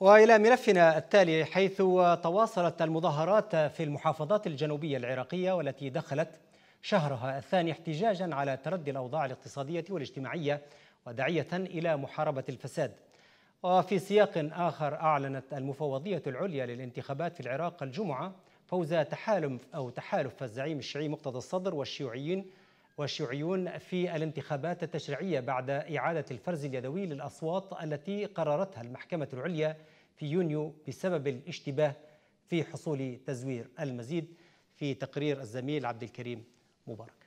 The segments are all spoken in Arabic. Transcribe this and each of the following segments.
والى ملفنا التالي حيث تواصلت المظاهرات في المحافظات الجنوبيه العراقيه والتي دخلت شهرها الثاني احتجاجا على تردي الاوضاع الاقتصاديه والاجتماعيه وداعيه الى محاربه الفساد. وفي سياق اخر اعلنت المفوضيه العليا للانتخابات في العراق الجمعه فوز تحالف او تحالف الزعيم الشيعي مقتدى الصدر والشيوعيين والشيوعيون في الانتخابات التشريعية بعد إعادة الفرز اليدوي للأصوات التي قررتها المحكمة العليا في يونيو بسبب الاشتباه في حصول تزوير المزيد في تقرير الزميل عبد الكريم مبارك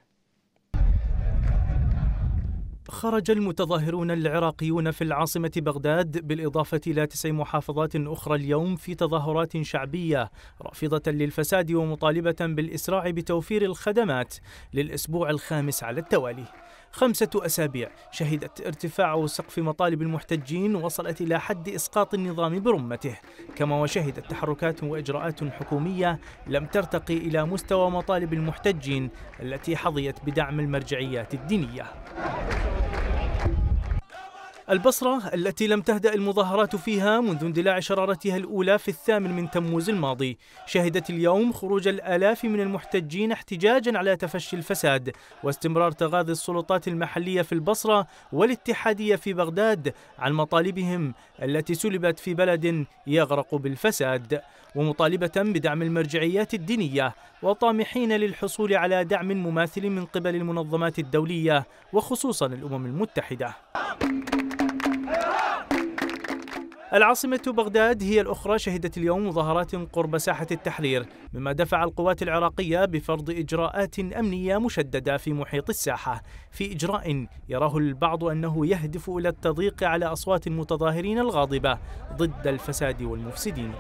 خرج المتظاهرون العراقيون في العاصمة بغداد بالإضافة إلى تسع محافظات أخرى اليوم في تظاهرات شعبية رافضة للفساد ومطالبة بالإسراع بتوفير الخدمات للأسبوع الخامس على التوالي خمسة أسابيع شهدت ارتفاع سقف مطالب المحتجين وصلت إلى حد إسقاط النظام برمته كما وشهدت تحركات وإجراءات حكومية لم ترتقي إلى مستوى مطالب المحتجين التي حظيت بدعم المرجعيات الدينية البصرة التي لم تهدأ المظاهرات فيها منذ اندلاع شرارتها الأولى في الثامن من تموز الماضي شهدت اليوم خروج الآلاف من المحتجين احتجاجا على تفشي الفساد واستمرار تغاضي السلطات المحلية في البصرة والاتحادية في بغداد عن مطالبهم التي سلبت في بلد يغرق بالفساد ومطالبة بدعم المرجعيات الدينية وطامحين للحصول على دعم مماثل من قبل المنظمات الدولية وخصوصا الأمم المتحدة العاصمة بغداد هي الأخرى شهدت اليوم مظاهرات قرب ساحة التحرير مما دفع القوات العراقية بفرض إجراءات أمنية مشددة في محيط الساحة في إجراء يراه البعض أنه يهدف إلى التضييق على أصوات المتظاهرين الغاضبة ضد الفساد والمفسدين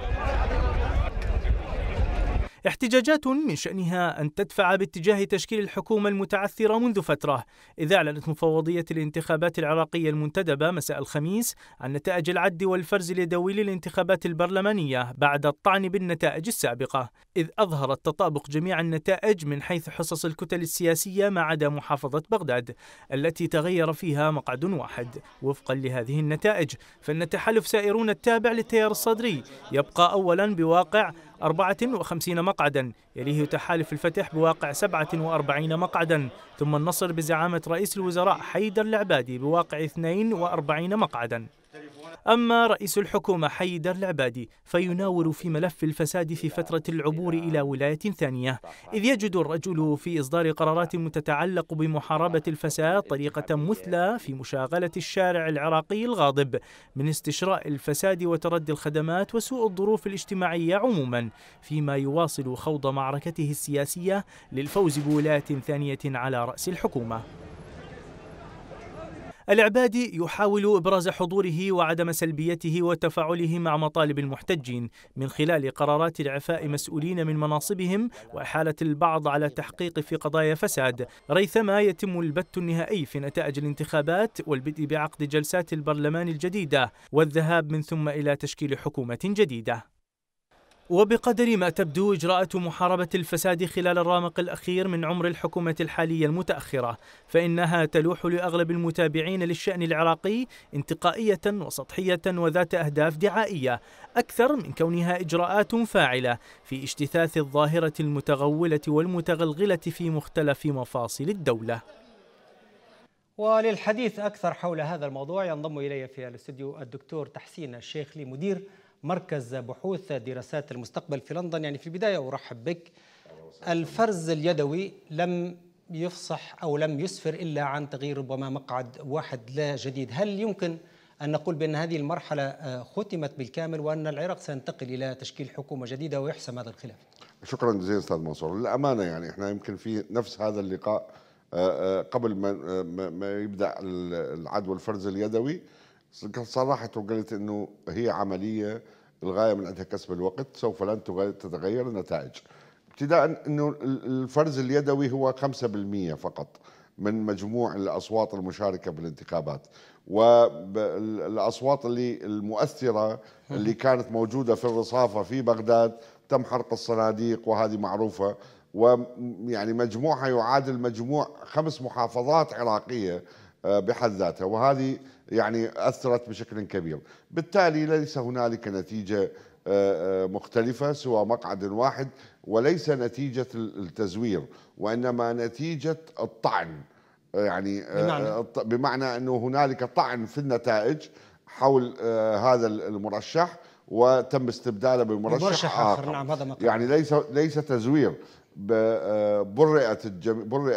احتجاجات من شأنها أن تدفع باتجاه تشكيل الحكومة المتعثرة منذ فترة إذ أعلنت مفوضية الانتخابات العراقية المنتدبة مساء الخميس عن نتائج العد والفرز اليدوي للانتخابات البرلمانية بعد الطعن بالنتائج السابقة إذ أظهرت تطابق جميع النتائج من حيث حصص الكتل السياسية ما عدا محافظة بغداد التي تغير فيها مقعد واحد وفقا لهذه النتائج فإن تحالف سائرون التابع للتيار الصدري يبقى أولا بواقع 54 مقعدا يليه تحالف الفتح بواقع 47 مقعدا ثم النصر بزعامة رئيس الوزراء حيدر العبادي بواقع 42 مقعدا أما رئيس الحكومة حيدر العبادي فيناور في ملف الفساد في فترة العبور إلى ولاية ثانية إذ يجد الرجل في إصدار قرارات تتعلق بمحاربة الفساد طريقة مثلى في مشاغلة الشارع العراقي الغاضب من استشراء الفساد وتردي الخدمات وسوء الظروف الاجتماعية عموما فيما يواصل خوض معركته السياسية للفوز بولاية ثانية على رأس الحكومة العبادي يحاول إبراز حضوره وعدم سلبيته وتفاعله مع مطالب المحتجين من خلال قرارات العفاء مسؤولين من مناصبهم وإحالة البعض على تحقيق في قضايا فساد ريثما يتم البت النهائي في نتائج الانتخابات والبدء بعقد جلسات البرلمان الجديدة والذهاب من ثم إلى تشكيل حكومة جديدة وبقدر ما تبدو إجراءات محاربة الفساد خلال الرامق الأخير من عمر الحكومة الحالية المتأخرة فإنها تلوح لأغلب المتابعين للشأن العراقي انتقائية وسطحية وذات أهداف دعائية أكثر من كونها إجراءات فاعلة في اجتثاث الظاهرة المتغولة والمتغلغلة في مختلف مفاصل الدولة وللحديث أكثر حول هذا الموضوع ينضم إلي في الاستوديو الدكتور تحسين الشيخلي مدير مركز بحوث دراسات المستقبل في لندن يعني في البداية أرحب بك الفرز اليدوي لم يفصح أو لم يسفر إلا عن تغيير ربما مقعد واحد لا جديد هل يمكن أن نقول بأن هذه المرحلة آه، ختمت بالكامل وأن العراق سينتقل إلى تشكيل حكومة جديده ويحسم هذا الخلاف شكرا جزيلا أستاذ منصور للأمانة يعني إحنا يمكن في نفس هذا اللقاء آه، آه، قبل ما يبدأ العدوى الفرز اليدوي صرحت وقالت انه هي عمليه الغايه من عندها كسب الوقت سوف لن تتغير النتائج ابتداء انه الفرز اليدوي هو 5% فقط من مجموع الاصوات المشاركه بالانتخابات والاصوات اللي المؤثره اللي كانت موجوده في الرصافه في بغداد تم حرق الصناديق وهذه معروفه ويعني مجموعها يعادل مجموع خمس محافظات عراقيه آه، بحد ذاتها وهذه يعني أثرت بشكل كبير بالتالي ليس هنالك نتيجة آه، آه، مختلفة سوى مقعد واحد وليس نتيجة التزوير وإنما نتيجة الطعن يعني بمعنى, بمعنى أنه هنالك طعن في النتائج حول هذا المرشح وتم استبداله بمرشح, آخر, آخر, آخر. نعم هذا يعني ليس ليس تزوير برئت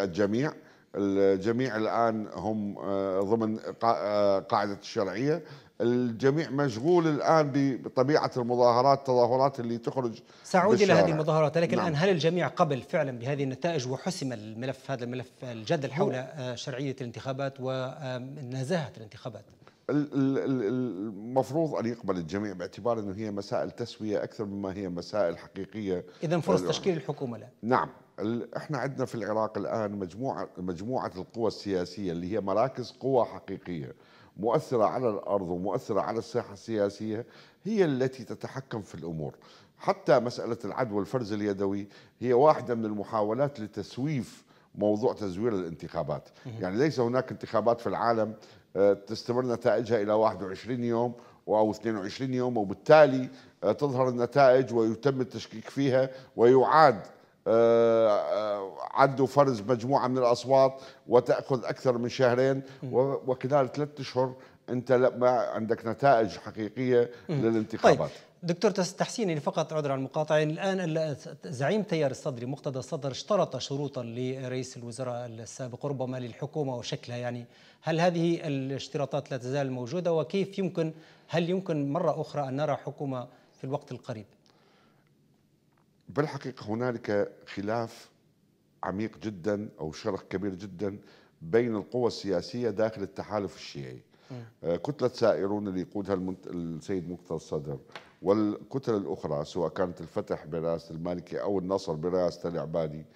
الجميع الجميع الآن هم آه، ضمن آه، قاعدة الشرعية الجميع مشغول الآن بطبيعة المظاهرات التظاهرات اللي تخرج سأعود إلى هذه المظاهرات لكن نعم. الآن هل الجميع قبل فعلا بهذه النتائج وحسم الملف هذا الملف الجدل حول آه، شرعية الانتخابات ونزاهة الانتخابات المفروض ان يقبل الجميع باعتبار انه هي مسائل تسويه اكثر مما هي مسائل حقيقيه اذا فرص تشكيل الحكومه لا نعم احنا عندنا في العراق الان مجموعه مجموعه القوى السياسيه اللي هي مراكز قوى حقيقيه مؤثره على الارض ومؤثره على الساحه السياسيه هي التي تتحكم في الامور حتى مساله العدوى الفرز اليدوي هي واحده من المحاولات لتسويف موضوع تزوير الانتخابات يعني ليس هناك انتخابات في العالم آه، تستمر نتائجها الى 21 يوم او 22 يوم وبالتالي آه، تظهر النتائج ويتم التشكيك فيها ويعاد آه، آه، عدوا فرز مجموعة من الأصوات وتأخذ أكثر من شهرين وخلال ثلاثة أشهر أنت ما عندك نتائج حقيقية للانتخابات طيب. دكتور تحسيني فقط عذر على المقاطعة يعني الآن زعيم تيار الصدري مقتدى الصدر اشترط شروطا لرئيس الوزراء السابق ربما للحكومة وشكلها يعني هل هذه الاشتراطات لا تزال موجودة وكيف يمكن هل يمكن مرة أخرى أن نرى حكومة في الوقت القريب؟ بالحقيقة هنالك خلاف عميق جدا أو شرخ كبير جدا بين القوى السياسية داخل التحالف الشيعي آه، كتلة سائرون اللي يقودها السيد مقتل الصدر والكتل الأخرى سواء كانت الفتح برئاسة المالكي أو النصر برئاسة العبادي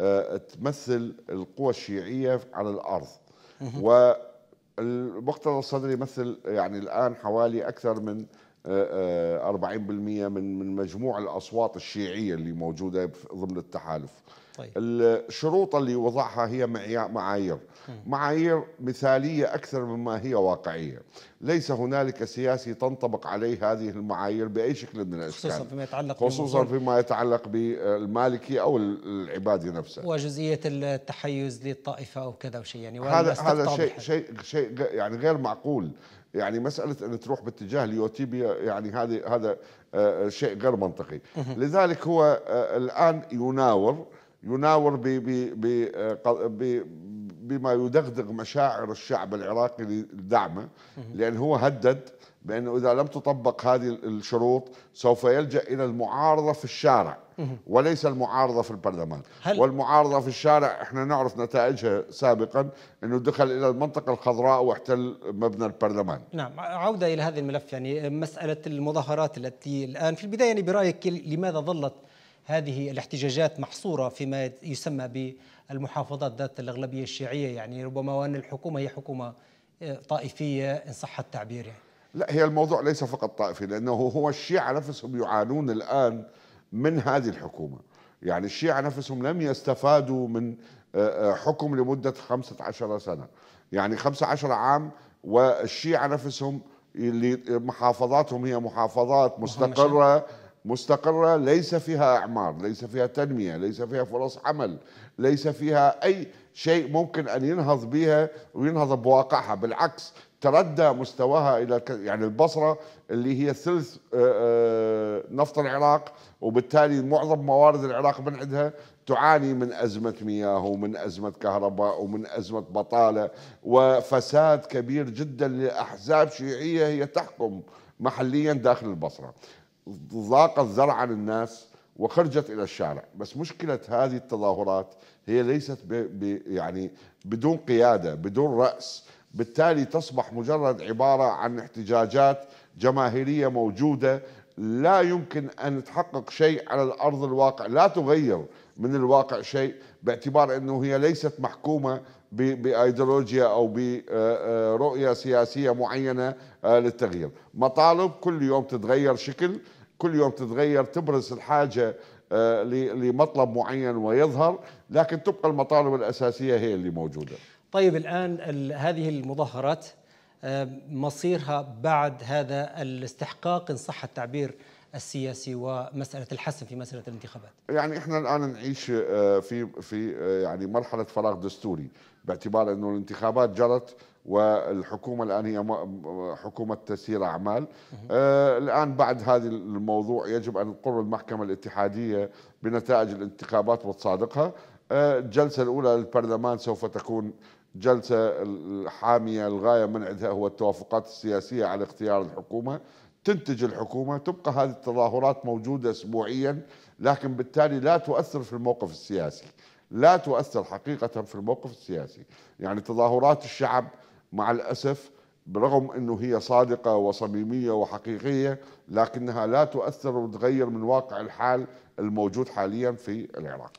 آه، تمثل القوى الشيعية على الأرض و الصدر يمثل يعني الآن حوالي أكثر من 40% آه، آه، من من مجموع الاصوات الشيعيه اللي موجوده ضمن التحالف. طيب. الشروط اللي وضعها هي معايير معايير مثاليه اكثر مما هي واقعيه ليس هنالك سياسي تنطبق عليه هذه المعايير باي شكل من الاشكال خصوصا فيما يتعلق خصوصا فيما يتعلق بالمالكي او العبادي نفسه وجزئيه التحيز للطائفه او كذا وشيء يعني هذا هذا شيء شيء شيء يعني غير معقول يعني مساله ان تروح باتجاه اليوتيبيا يعني هذه هذا آه، آه، شيء غير منطقي لذلك هو آه، الان يناور يناور ب بما يدغدغ مشاعر الشعب العراقي لدعمه لأن هو هدد بأنه إذا لم تطبق هذه الشروط سوف يلجأ إلى المعارضة في الشارع وليس المعارضة في البرلمان هل والمعارضة في الشارع احنا نعرف نتائجها سابقا أنه دخل إلى المنطقة الخضراء واحتل مبنى البرلمان نعم عودة إلى هذا الملف يعني مسألة المظاهرات التي الآن في البداية يعني برأيك لماذا ظلت هذه الاحتجاجات محصورة فيما يسمى بالمحافظات ذات الأغلبية الشيعية يعني ربما وأن الحكومة هي حكومة آه، طائفية إن صح التعبير يعني. لا هي الموضوع ليس فقط طائفي لأنه هو الشيعة نفسهم يعانون الآن من هذه الحكومة يعني الشيعة نفسهم لم يستفادوا من آه، آه، حكم لمدة 15 سنة يعني 15 عام والشيعة نفسهم اللي محافظاتهم هي محافظات مستقرة مستقرة ليس فيها أعمار ليس فيها تنمية ليس فيها فرص عمل ليس فيها أي شيء ممكن أن ينهض بها وينهض بواقعها بالعكس تردى مستواها إلى يعني البصرة اللي هي ثلث آه، آه، نفط العراق وبالتالي معظم موارد العراق من عندها تعاني من أزمة مياه ومن أزمة كهرباء ومن أزمة بطالة وفساد كبير جدا لأحزاب شيعية هي تحكم محليا داخل البصرة ضاقت ذرعا الناس وخرجت الى الشارع بس مشكله هذه التظاهرات هي ليست ب ب يعني بدون قياده بدون راس بالتالي تصبح مجرد عباره عن احتجاجات جماهيريه موجوده لا يمكن ان تحقق شيء على الارض الواقع لا تغير من الواقع شيء باعتبار انه هي ليست محكومه بايديولوجيا او برؤيه سياسيه معينه آه، للتغيير مطالب كل يوم تتغير شكل كل يوم تتغير تبرز الحاجه آه، لمطلب معين ويظهر لكن تبقى المطالب الاساسيه هي اللي موجوده طيب الان هذه المظاهرات آه، مصيرها بعد هذا الاستحقاق ان صح التعبير السياسي ومساله الحسم في مساله الانتخابات. يعني احنا الان نعيش في في يعني مرحله فراغ دستوري، باعتبار انه الانتخابات جرت والحكومه الان هي حكومه تسيير اعمال آه الان بعد هذا الموضوع يجب ان تقر المحكمه الاتحاديه بنتائج الانتخابات وتصادقها آه الجلسه الاولى للبرلمان سوف تكون جلسه الحاميه الغايه من عندها هو التوافقات السياسيه على اختيار الحكومه تنتج الحكومه تبقى هذه التظاهرات موجوده اسبوعيا لكن بالتالي لا تؤثر في الموقف السياسي لا تؤثر حقيقة في الموقف السياسي يعني تظاهرات الشعب مع الأسف برغم أنه هي صادقة وصميمية وحقيقية لكنها لا تؤثر وتغير من واقع الحال الموجود حاليا في العراق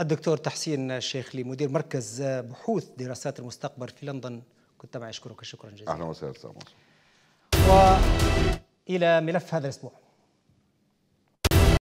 الدكتور تحسين الشيخلي مدير مركز بحوث دراسات المستقبل في لندن كنت معي أشكرك شكرا جزيلا أهلا وسهلا وإلى ملف هذا الأسبوع